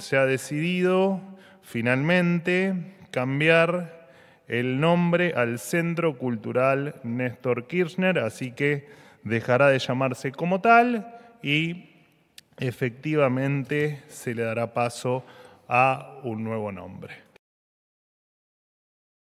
se ha decidido finalmente cambiar el nombre al Centro Cultural Néstor Kirchner, así que dejará de llamarse como tal y efectivamente se le dará paso a un nuevo nombre.